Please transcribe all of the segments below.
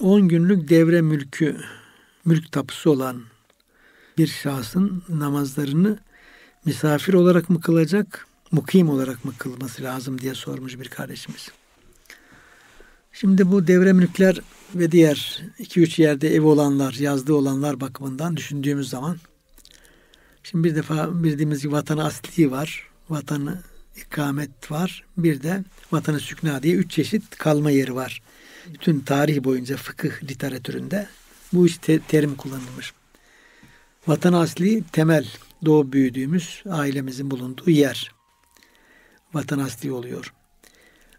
10 günlük devre mülkü, mülk tapusu olan bir şahsın namazlarını misafir olarak mı kılacak, mukim olarak mı kılması lazım diye sormuş bir kardeşimiz. Şimdi bu devre mülkler ve diğer 2-3 yerde ev olanlar, yazdığı olanlar bakımından düşündüğümüz zaman şimdi bir defa bildiğimiz gibi vatanı asli var, vatanı ikamet var, bir de vatanı sükna diye üç çeşit kalma yeri var bütün tarih boyunca fıkıh literatüründe bu işte terim kullanılmış. Vatan asli temel doğup büyüdüğümüz ailemizin bulunduğu yer. Vatan asli oluyor.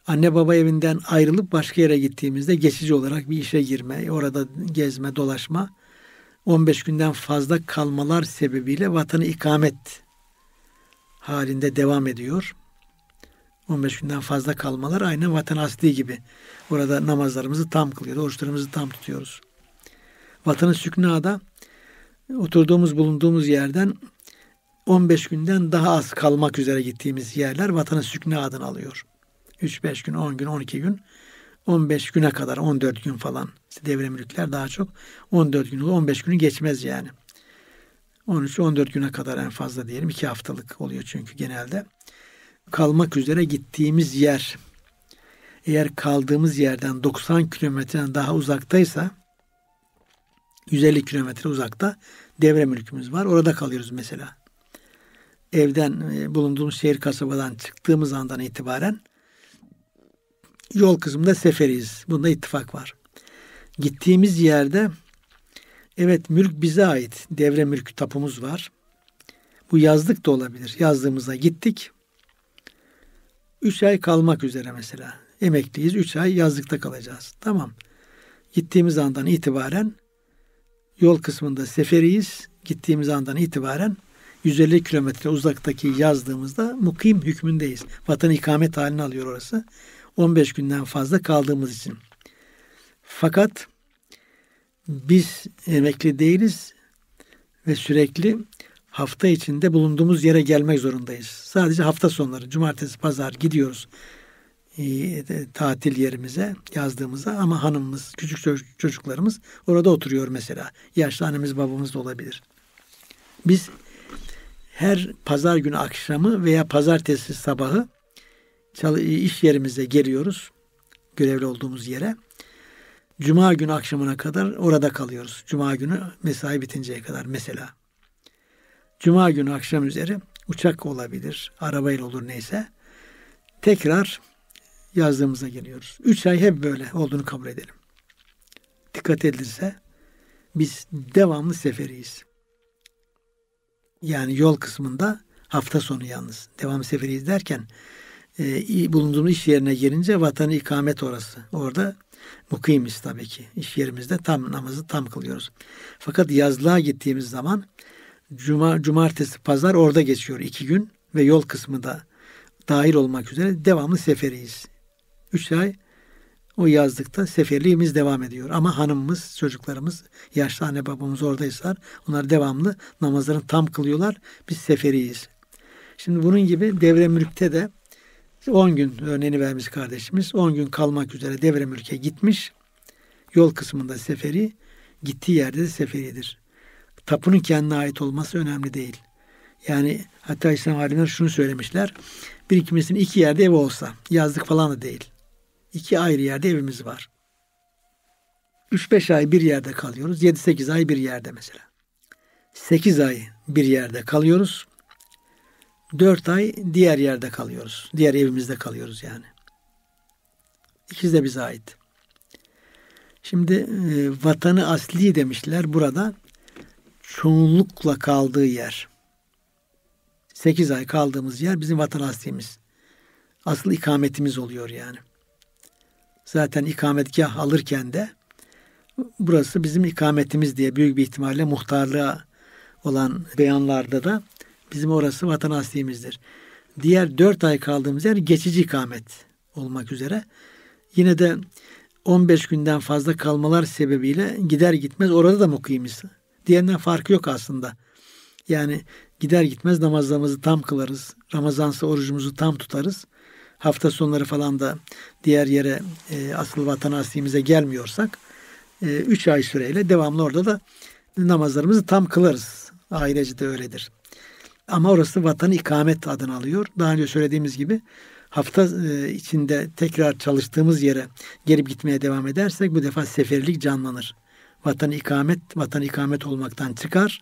Anne baba evinden ayrılıp başka yere gittiğimizde geçici olarak bir işe girme, orada gezme, dolaşma, 15 günden fazla kalmalar sebebiyle vatanı ikamet halinde devam ediyor. 15 günden fazla kalmalar aynı vatan asli gibi. Orada namazlarımızı tam kılıyoruz, oruçlarımızı tam tutuyoruz. Vatanı Sükna'da oturduğumuz bulunduğumuz yerden 15 günden daha az kalmak üzere gittiğimiz yerler vatanı Sükna adını alıyor. 3-5 gün, 10 gün, 12 gün, 15 güne kadar, 14 gün falan. İşte devre daha çok 14 gün olur, 15 günü geçmez yani. 13-14 güne kadar en fazla diyelim. 2 haftalık oluyor çünkü genelde kalmak üzere gittiğimiz yer eğer kaldığımız yerden 90 kilometreden daha uzaktaysa 150 kilometre uzakta devre mülkümüz var. Orada kalıyoruz mesela. Evden e, bulunduğumuz şehir kasabadan çıktığımız andan itibaren yol kısmında seferiyiz. Bunda ittifak var. Gittiğimiz yerde evet mülk bize ait. Devre mülk tapumuz var. Bu yazlık da olabilir. Yazdığımızda gittik. Üç ay kalmak üzere mesela. Emekliyiz. Üç ay yazlıkta kalacağız. Tamam. Gittiğimiz andan itibaren yol kısmında seferiyiz. Gittiğimiz andan itibaren 150 kilometre uzaktaki yazdığımızda mukim hükmündeyiz. Vatan ikamet halini alıyor orası. 15 günden fazla kaldığımız için. Fakat biz emekli değiliz ve sürekli hafta içinde bulunduğumuz yere gelmek zorundayız. Sadece hafta sonları, cumartesi, pazar gidiyoruz e, tatil yerimize, yazdığımıza ama hanımımız, küçük çocuklarımız orada oturuyor mesela. Yaşlı annemiz, babamız da olabilir. Biz her pazar günü akşamı veya pazartesi sabahı iş yerimize geliyoruz. Görevli olduğumuz yere. Cuma günü akşamına kadar orada kalıyoruz. Cuma günü mesai bitinceye kadar mesela. Cuma günü akşam üzeri uçak olabilir, arabayla olur neyse. Tekrar yazdığımıza geliyoruz. Üç ay hep böyle olduğunu kabul edelim. Dikkat edilirse biz devamlı seferiyiz. Yani yol kısmında hafta sonu yalnız. Devamlı seferiyiz derken e, bulunduğumuz iş yerine gelince vatanı ikamet orası. Orada mukimiz tabii ki. İş yerimizde tam namazı tam kılıyoruz. Fakat yazlığa gittiğimiz zaman Cuma, cumartesi, pazar orada geçiyor iki gün ve yol kısmı da dahil olmak üzere devamlı seferiyiz. Üç ay o yazlıkta seferliğimiz devam ediyor. Ama hanımımız, çocuklarımız, yaşlı anne babamız oradaysalar onlar devamlı namazlarını tam kılıyorlar. Biz seferiyiz. Şimdi bunun gibi devre mülkte de 10 gün örneğini vermiş kardeşimiz. 10 gün kalmak üzere devre mülke gitmiş. Yol kısmında seferi, gittiği yerde de seferidir tapunun kendine ait olması önemli değil. Yani hatta İslam alimler şunu söylemişler. Bir kimisinin iki yerde evi olsa, yazlık falan da değil. İki ayrı yerde evimiz var. Üç beş ay bir yerde kalıyoruz. yedi sekiz ay bir yerde mesela. Sekiz ay bir yerde kalıyoruz. dört ay diğer yerde kalıyoruz. Diğer evimizde kalıyoruz yani. İkisi de bize ait. Şimdi e, vatanı asli demişler burada çoğunlukla kaldığı yer. 8 ay kaldığımız yer bizim vatan hasrimiz. Asıl ikametimiz oluyor yani. Zaten ikametgah alırken de burası bizim ikametimiz diye büyük bir ihtimalle muhtarlığa olan beyanlarda da bizim orası vatan hasremizdir. Diğer dört ay kaldığımız yer geçici ikamet olmak üzere. Yine de 15 günden fazla kalmalar sebebiyle gider gitmez orada da mukimiz. Diğerinden farkı yok aslında. Yani gider gitmez namazlarımızı tam kılarız. Ramazansa orucumuzu tam tutarız. Hafta sonları falan da diğer yere e, asıl vatan aslimize gelmiyorsak 3 e, ay süreyle devamlı orada da namazlarımızı tam kılarız. Ailece de öyledir. Ama orası vatan ikamet adını alıyor. Daha önce söylediğimiz gibi hafta e, içinde tekrar çalıştığımız yere gelip gitmeye devam edersek bu defa seferlik canlanır vatan ikamet, vatan ikamet olmaktan çıkar.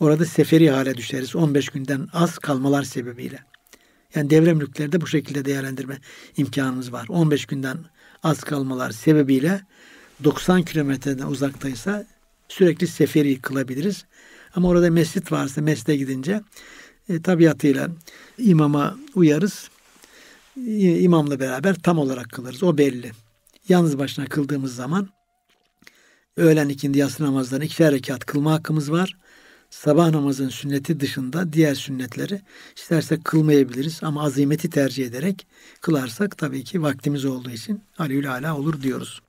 Orada seferi hale düşeriz 15 günden az kalmalar sebebiyle. Yani devre mülklerde bu şekilde değerlendirme imkanımız var. 15 günden az kalmalar sebebiyle 90 kilometreden uzaktaysa sürekli seferi kılabiliriz. Ama orada mescit varsa mesle gidince e, tabiatıyla imama uyarız. İmamla beraber tam olarak kılırız. O belli. Yalnız başına kıldığımız zaman öğlen ikindi yatsı namazlarını ikişer rekat kılma hakkımız var. Sabah namazının sünneti dışında diğer sünnetleri istersek kılmayabiliriz ama azimeti tercih ederek kılarsak tabii ki vaktimiz olduğu için alül ala olur diyoruz.